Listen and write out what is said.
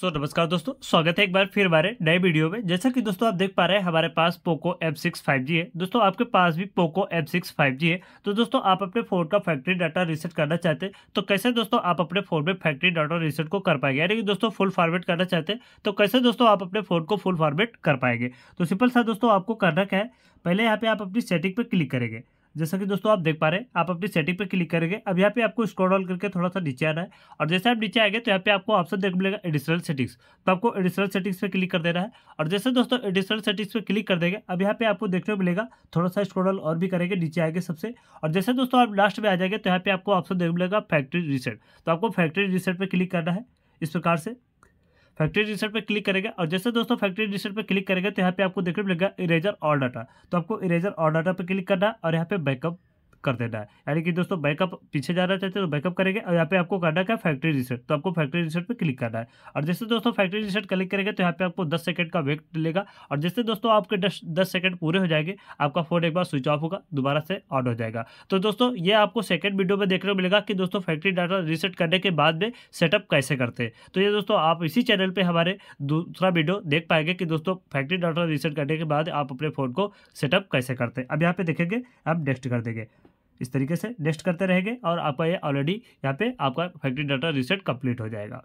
सो so, नमस्कार दोस्तों स्वागत है एक बार फिर हमारे नए वीडियो में जैसा कि दोस्तों आप देख पा रहे हैं हमारे पास पोको सिक्स फाइव जी है दोस्तों आपके पास भी पोको सिक्स फाइव जी है तो दोस्तों आप अपने फ़ोन का फैक्ट्री डाटा रीसेट करना चाहते हैं तो कैसे दोस्तों आप अपने फ़ोन में फैक्ट्री डाटा रीसेट को कर पाएंगे यानी कि दोस्तों फुल फॉर्मेट करना चाहते हैं तो कैसे दोस्तों आप अपने फ़ोन को फुल फॉर्मेट कर पाएंगे तो सिंपल सा दोस्तों आपको करना क्या है पहले यहाँ पे आप अपनी सेटिंग पर क्लिक करेंगे जैसा कि दोस्तों आप देख पा रहे हैं आप अपनी सेटिंग पर क्लिक करेंगे अब यहाँ पे आपको स्क्रॉल करके थोड़ा सा नीचे आना है और जैसे आप नीचे आएंगे तो यहाँ पे आपको ऑप्शन देख मिलेगा एडिशनल सेटिंग्स तो आपको एडिशनल सेटिंग्स पे क्लिक कर देना है और जैसे दोस्तों एडिशनल सेटिंग्स पे क्लिक कर देंगे अब यहाँ पे आपको देखने को मिलेगा थोड़ा सा स्क्रॉल और भी करेंगे नीचे आएंगे सबसे और जैसे दोस्तों आप लास्ट में आ जाएंगे तो यहाँ पे आपको ऑप्शन देख मिलेगा फैक्ट्री रिसेट तो आपको फैक्ट्री रिसेट पर क्लिक करना है इस प्रकार से फैक्ट्री रिसेट पर क्लिक करेगा और जैसे दोस्तों फैक्ट्री रिसेट पर क्लिक करेगा तो यहाँ पे आपको देखने मिलेगा इरेजर और डाटा तो आपको इरेजर और डाटा पर क्लिक करना और यहाँ पे बैकअप कर देना है यानी कि दोस्तों बैकअप पीछे जाना चाहते हैं तो बैकअप करेंगे और यहाँ पे आपको करना क्या फैक्ट्री रिसेट तो आपको फैक्ट्री रिसेट पर क्लिक करना है और जैसे दोस्तों फैक्ट्री रिसेट क्लिक करेंगे तो यहाँ पे आपको दस सेकंड का वेट मिलेगा और जैसे दोस्तों आपके दस दस सेकंड पूरे हो जाएंगे आपका फोन एक बार स्विच ऑफ होगा दोबारा से ऑन हो जाएगा तो दोस्तों ये आपको सेकेंड वीडियो में देखने को मिलेगा कि दोस्तों फैक्ट्री डाटा रिसेट करने के बाद में सेटअप कैसे करते हैं तो ये दोस्तों आप इसी चैनल पर हमारे दूसरा वीडियो देख पाएंगे कि दोस्तों फैक्ट्री डाटा रिसेट करने के बाद आप अपने फ़ोन को सेटअप कैसे करते हैं अब यहाँ पे देखेंगे आप नेक्स्ट कर देंगे इस तरीके से नेक्स्ट करते रहेंगे और आपका ये ऑलरेडी यहाँ पे आपका फैक्ट्री डाटा रिसेट कंप्लीट हो जाएगा